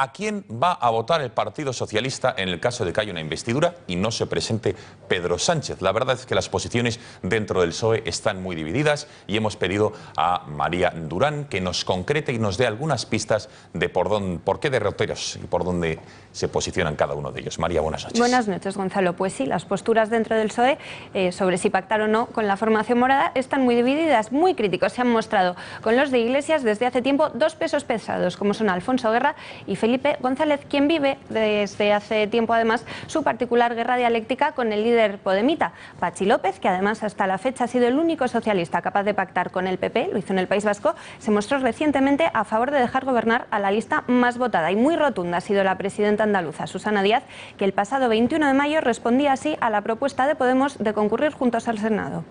¿A quién va a votar el Partido Socialista en el caso de que haya una investidura y no se presente Pedro Sánchez? La verdad es que las posiciones dentro del PSOE están muy divididas y hemos pedido a María Durán que nos concrete y nos dé algunas pistas de por, dónde, por qué derroteros y por dónde se posicionan cada uno de ellos. María, buenas noches. Buenas noches, Gonzalo. Pues sí, las posturas dentro del PSOE eh, sobre si pactar o no con la formación morada están muy divididas, muy críticos. Se han mostrado con los de Iglesias desde hace tiempo dos pesos pesados, como son Alfonso Guerra y Felipe Felipe González, quien vive desde hace tiempo además su particular guerra dialéctica con el líder podemita, Pachi López, que además hasta la fecha ha sido el único socialista capaz de pactar con el PP, lo hizo en el País Vasco, se mostró recientemente a favor de dejar gobernar a la lista más votada y muy rotunda ha sido la presidenta andaluza, Susana Díaz, que el pasado 21 de mayo respondía así a la propuesta de Podemos de concurrir juntos al Senado.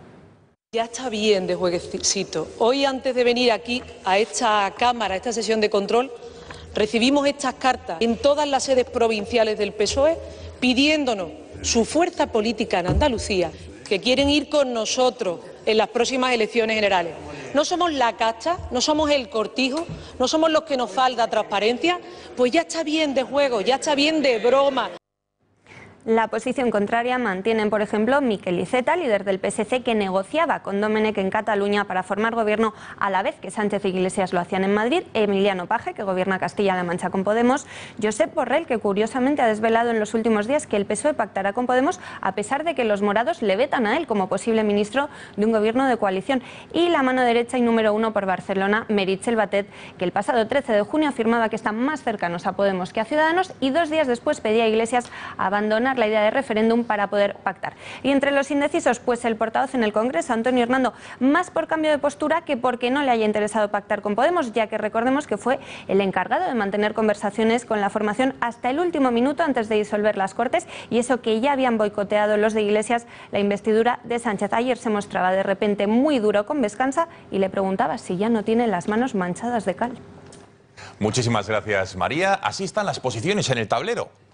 Ya está bien de jueguecito. Hoy antes de venir aquí a esta Cámara, a esta sesión de control, Recibimos estas cartas en todas las sedes provinciales del PSOE pidiéndonos su fuerza política en Andalucía, que quieren ir con nosotros en las próximas elecciones generales. No somos la casta, no somos el cortijo, no somos los que nos falta transparencia, pues ya está bien de juego, ya está bien de broma, la posición contraria mantienen, por ejemplo, Miquel Iceta, líder del PSC, que negociaba con Domenech en Cataluña para formar gobierno a la vez que Sánchez y Iglesias lo hacían en Madrid, Emiliano Paje, que gobierna Castilla-La Mancha con Podemos, Josep Borrell, que curiosamente ha desvelado en los últimos días que el PSOE pactará con Podemos a pesar de que los morados le vetan a él como posible ministro de un gobierno de coalición. Y la mano derecha y número uno por Barcelona, Meritxell Batet, que el pasado 13 de junio afirmaba que están más cercanos a Podemos que a Ciudadanos y dos días después pedía a Iglesias abandonar la idea de referéndum para poder pactar. Y entre los indecisos, pues el portavoz en el Congreso, Antonio Hernando, más por cambio de postura que porque no le haya interesado pactar con Podemos, ya que recordemos que fue el encargado de mantener conversaciones con la formación hasta el último minuto antes de disolver las Cortes y eso que ya habían boicoteado los de Iglesias la investidura de Sánchez. Ayer se mostraba de repente muy duro con Vescanza y le preguntaba si ya no tiene las manos manchadas de cal. Muchísimas gracias María. Así están las posiciones en el tablero.